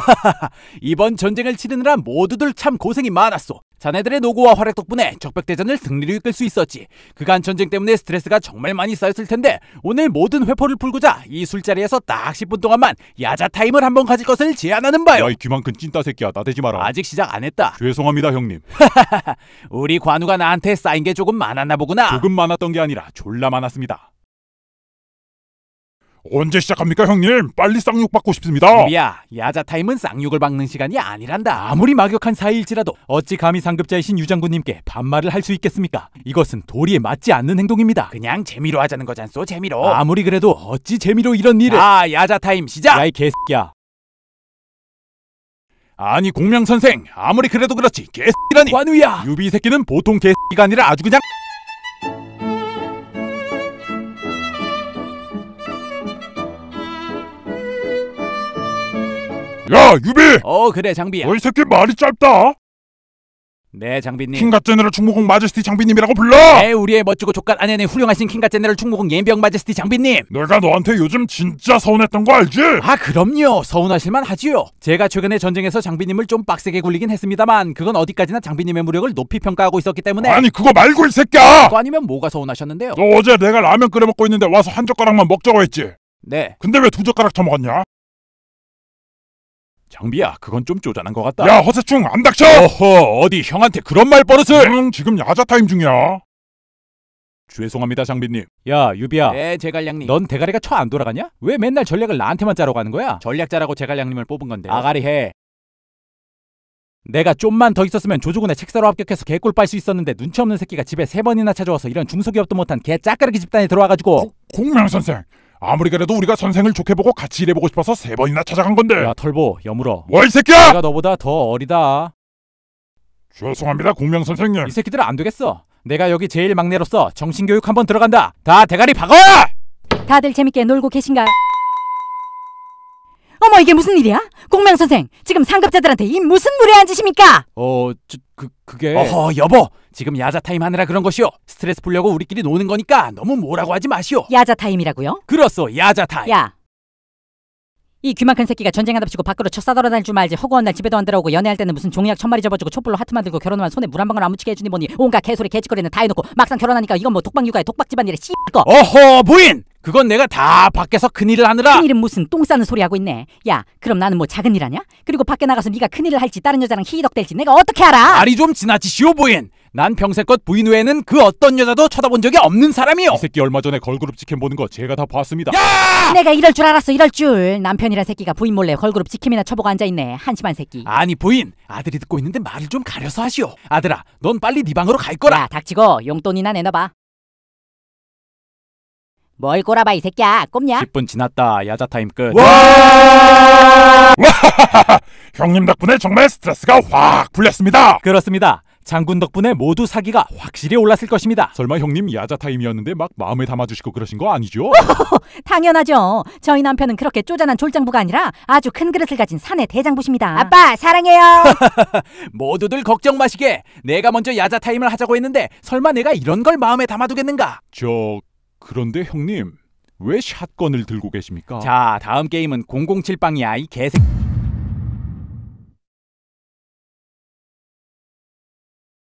이번 전쟁을 치르느라 모두들 참 고생이 많았소. 자네들의 노고와 활약 덕분에 적벽대전을 승리로 이끌 수 있었지. 그간 전쟁 때문에 스트레스가 정말 많이 쌓였을 텐데 오늘 모든 회포를 풀고자 이 술자리에서 딱 10분 동안만 야자 타임을 한번 가질 것을 제안하는 바요. 야이 귀만큼 찐따 새끼야 나대지 마라. 아직 시작 안 했다. 죄송합니다 형님. 우리 관우가 나한테 쌓인 게 조금 많았나 보구나. 조금 많았던 게 아니라 졸라 많았습니다. 언제 시작합니까 형님? 빨리 쌍욕 받고 싶습니다. 우리야 야자 타임은 쌍욕을 받는 시간이 아니란다. 아무리 막역한 사이일지라도 어찌 감히 상급자이신 유장군님께 반말을 할 수 있겠습니까? 이것은 도리에 맞지 않는 행동입니다. 그냥 재미로 하자는 거잖소 재미로. 아무리 그래도 어찌 재미로 이런 일을? 아 야자 타임 시작. 야이 개새끼야. 아니 공명 선생 아무리 그래도 그렇지 개새끼라니. 관우야. 유비 새끼는 보통 개새끼가 아니라 아주 그냥. 야 유비! 어 그래 장비야 어이 새끼 말이 짧다 네 장비님 킹갓 제네럴 충무공 마제스티 장비님이라고 불러 네 우리의 멋지고 족간 아내는 훌륭하신 킹갓 제네럴 충무공 예병 마제스티 장비님 내가 너한테 요즘 진짜 서운했던 거 알지? 아 그럼요 서운하실만 하지요 제가 최근에 전쟁에서 장비님을 좀 빡세게 굴리긴 했습니다만 그건 어디까지나 장비님의 무력을 높이 평가하고 있었기 때문에 아니 그거 말고 이 새끼야 그거 아니면 뭐가 서운하셨는데요 너 어제 내가 라면 끓여 먹고 있는데 와서 한 젓가락만 먹자고 했지 네 근데 왜 두 젓가락 처먹었냐? 장비야, 그건 좀 쪼잔한 것 같다. 야, 허세충 안 닥쳐! 어허, 어디 형한테 그런 말 버릇을! 응, 지금 야자 타임 중이야. 죄송합니다, 장비님. 야, 유비야. 네, 제갈량님. 넌 대가리가 처 안 돌아가냐? 왜 맨날 전략을 나한테만 짜러 가는 거야? 전략자라고 제갈량님을 뽑은 건데. 아가리 해. 내가 좀만 더 있었으면 조조군의 책사로 합격해서 개꿀 빨 수 있었는데 눈치 없는 새끼가 집에 세 번이나 찾아와서 이런 중소기업도 못한 개 짝가르기 집단에 들어와가지 고, 공명 선생 아무리 그래도 우리가 선생을 좋게 보고 같이 일해보고 싶어서 세 번이나 찾아간 건데 야 털보 여물어 뭐이 새끼야! 내가 너보다 더 어리다 죄송합니다 공명 선생님 이 새끼들은 안 되겠어 내가 여기 제일 막내로서 정신교육 한 번 들어간다 다 대가리 박아! 다들 재밌게 놀고 계신가 어머 이게 무슨 일이야? 공명 선생 지금 상급자들한테 이 무슨 무례한 짓입니까? 어, 저, 그 그게 어허 여보 지금 야자 타임 하느라 그런 것이오 스트레스 풀려고 우리끼리 노는 거니까 너무 뭐라고 하지 마시오 야자 타임이라고요? 그렇소 야자 타임 야. 이 귀만큰 새끼가 전쟁한답시고 밖으로 쳐 싸돌아다닐 줄 알지 허구한 날 집에도 안 들어오고 연애할 때는 무슨 종이약 천 마리 접어주고 촛불로 하트 만들고 결혼하면 손에 물 한 방울 안 묻히게 해주니 뭐니 온갖 개소리 개짓거리는 다 해놓고 막상 결혼하니까 이건 뭐 독박 육아에 독박 집안일에 씨거 어허 부인 그건 내가 다 밖에서 큰일을 하느라 큰일은 무슨 똥 싸는 소리 하고 있네 야 그럼 나는 뭐 작은 일 하냐? 그리고 밖에 나가서 네가 큰일을 할지 다른 여자랑 희덕댈지 내가 어떻게 알아 말이 좀 지나치시오 부인 난 평생껏 부인 외에는 그 어떤 여자도 쳐다본 적이 없는 사람이요 이 새끼 얼마 전에 걸그룹 직캠 보는 거 제가 다 봤습니다 야! 내가 이럴 줄 알았어 이럴 줄 남편이란 새끼가 부인 몰래 걸그룹 직캠이나 쳐보고 앉아있네 한심한 새끼 아니 부인 아들이 듣고 있는데 말을 좀 가려서 하시오 아들아 넌 빨리 네 방으로 갈 거라 야 닥치고 용돈이나 내놔봐 뭘 꼬라봐 이 새끼야 꼽냐? 10분 지났다 야자 타임 끝 와! 형님 덕분에 정말 스트레스가 확 풀렸습니다 그렇습니다 장군 덕분에 모두 사기가 확실히 올랐을 것입니다 설마 형님 야자 타임이었는데 막 마음에 담아주시고 그러신 거 아니죠? 당연하죠 저희 남편은 그렇게 쪼잔한 졸장부가 아니라 아주 큰 그릇을 가진 사내 대장부십니다 아빠 사랑해요 모두들 걱정 마시게 내가 먼저 야자 타임을 하자고 했는데 설마 내가 이런 걸 마음에 담아두겠는가 저 그런데 형님, 왜 샷건을 들고 계십니까? 자, 다음 게임은 007빵이야. 이 개새